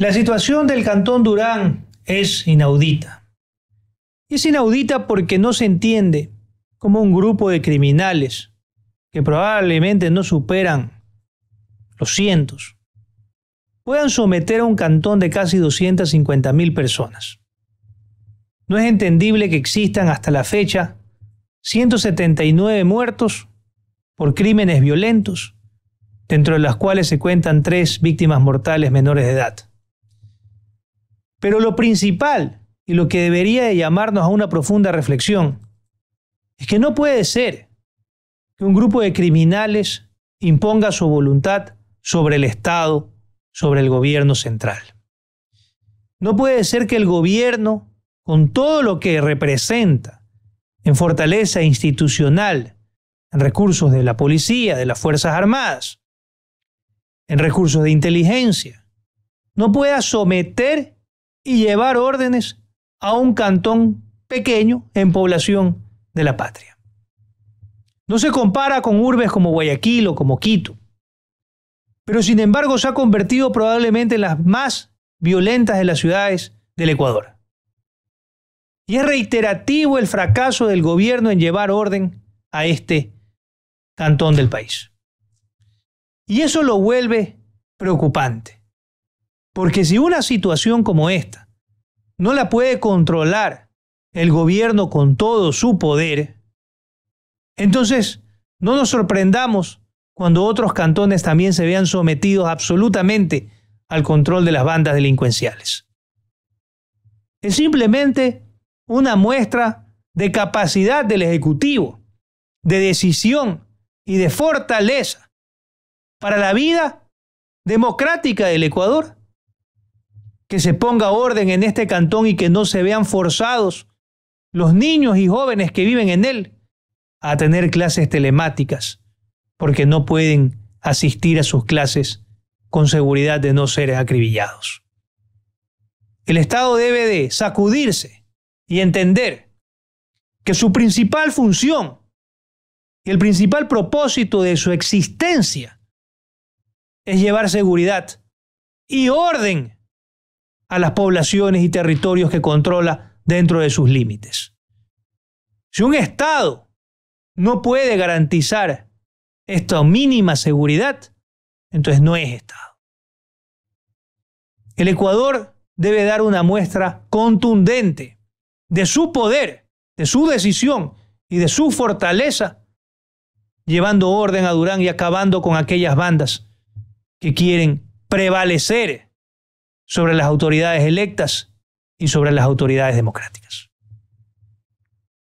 La situación del Cantón Durán es inaudita. Es inaudita porque no se entiende cómo un grupo de criminales que probablemente no superan los cientos puedan someter a un cantón de casi 250.000 personas. No es entendible que existan hasta la fecha 179 muertos por crímenes violentos, dentro de las cuales se cuentan tres víctimas mortales menores de edad. Pero lo principal y lo que debería de llamarnos a una profunda reflexión es que no puede ser que un grupo de criminales imponga su voluntad sobre el Estado, sobre el gobierno central. No puede ser que el gobierno, con todo lo que representa en fortaleza institucional, en recursos de la policía, de las Fuerzas Armadas, en recursos de inteligencia, no pueda someter y llevar órdenes a un cantón pequeño en población de la patria. No se compara con urbes como Guayaquil o como Quito, pero sin embargo se ha convertido probablemente en las más violentas de las ciudades del Ecuador. Y es reiterativo el fracaso del gobierno en llevar orden a este cantón del país. Y eso lo vuelve preocupante. Porque si una situación como esta no la puede controlar el gobierno con todo su poder, entonces no nos sorprendamos cuando otros cantones también se vean sometidos absolutamente al control de las bandas delincuenciales. Es simplemente una muestra de capacidad del Ejecutivo, de decisión y de fortaleza para la vida democrática del Ecuador que se ponga orden en este cantón y que no se vean forzados los niños y jóvenes que viven en él a tener clases telemáticas, porque no pueden asistir a sus clases con seguridad de no ser acribillados. El Estado debe de sacudirse y entender que su principal función y el principal propósito de su existencia es llevar seguridad y orden a las poblaciones y territorios que controla dentro de sus límites. Si un Estado no puede garantizar esta mínima seguridad, entonces no es Estado. El Ecuador debe dar una muestra contundente de su poder, de su decisión y de su fortaleza, llevando orden a Durán y acabando con aquellas bandas que quieren prevalecer sobre las autoridades electas y sobre las autoridades democráticas.